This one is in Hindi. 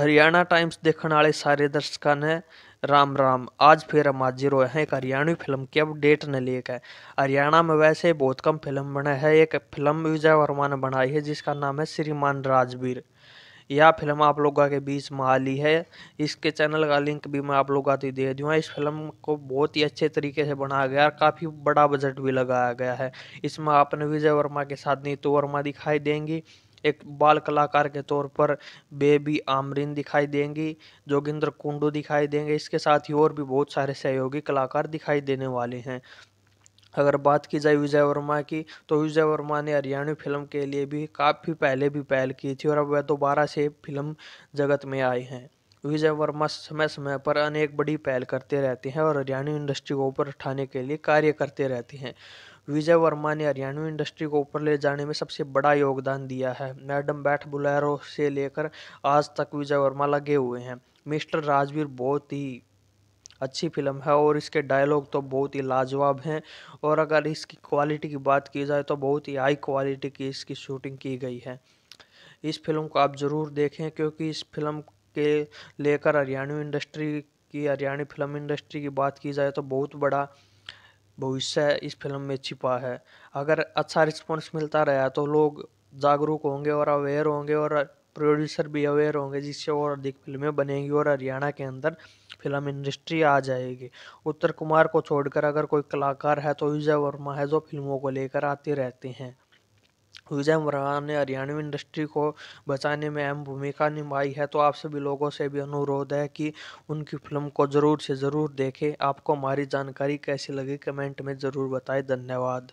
हरियाणा टाइम्स देखने वाले सारे दर्शकों ने राम राम आज फिर हम हाजिर हुए हैं एक हरियाणवी फिल्म की अपडेट ने लेकर हरियाणा में वैसे बहुत कम फिल्म बने है एक फिल्म विजय वर्मा ने बनाई है जिसका नाम है श्रीमान राजवीर यह फिल्म आप लोगों के बीच माली है इसके चैनल का लिंक भी मैं आप लोगों को दे दूँगा इस फिल्म को बहुत ही अच्छे तरीके से बनाया गया काफ़ी बड़ा बजट भी लगाया गया है इसमें आपने विजय वर्मा के साथ नीतू वर्मा दिखाई देंगी एक बाल कलाकार के तौर पर बेबी आमरीन दिखाई देंगी जोगिंदर कुंडू दिखाई देंगे इसके साथ ही और भी बहुत सारे सहयोगी कलाकार दिखाई देने वाले हैं अगर बात की जाए विजय वर्मा की तो विजय वर्मा ने हरियाणवी फिल्म के लिए भी काफ़ी पहले भी पहल की थी और अब वह दोबारा से फिल्म जगत में आए हैं विजय वर्मा समय समय पर अनेक बड़ी पहल करते रहते हैं और हरियाणवी इंडस्ट्री को ऊपर उठाने के लिए कार्य करते रहते हैं विजय वर्मा ने हरियाणवी इंडस्ट्री को ऊपर ले जाने में सबसे बड़ा योगदान दिया है मैडम बैठ बुलेरो से लेकर आज तक विजय वर्मा लगे हुए हैं मिस्टर राजवीर बहुत ही अच्छी फिल्म है और इसके डायलॉग तो बहुत ही लाजवाब हैं और अगर इसकी क्वालिटी की बात की जाए तो बहुत ही हाई क्वालिटी की इसकी शूटिंग की गई है इस फिल्म को आप ज़रूर देखें क्योंकि इस फिल्म के लेकर हरियाणवी इंडस्ट्री की हरियाणी फिल्म इंडस्ट्री की बात की जाए तो बहुत बड़ा भविष्य इस फिल्म में छिपा है अगर अच्छा रिस्पॉन्स मिलता रहा तो लोग जागरूक होंगे और अवेयर होंगे और प्रोड्यूसर भी अवेयर होंगे जिससे और अधिक फिल्में बनेंगी और हरियाणा के अंदर फिल्म इंडस्ट्री आ जाएगी उत्तर कुमार को छोड़कर अगर कोई कलाकार है तो विजय वर्मा है जो फिल्मों को लेकर आते रहते हैं विजय मराना ने हरियाणवी इंडस्ट्री को बचाने में अहम भूमिका निभाई है तो आप सभी लोगों से भी अनुरोध है कि उनकी फिल्म को ज़रूर से ज़रूर देखें आपको हमारी जानकारी कैसी लगी कमेंट में ज़रूर बताएं धन्यवाद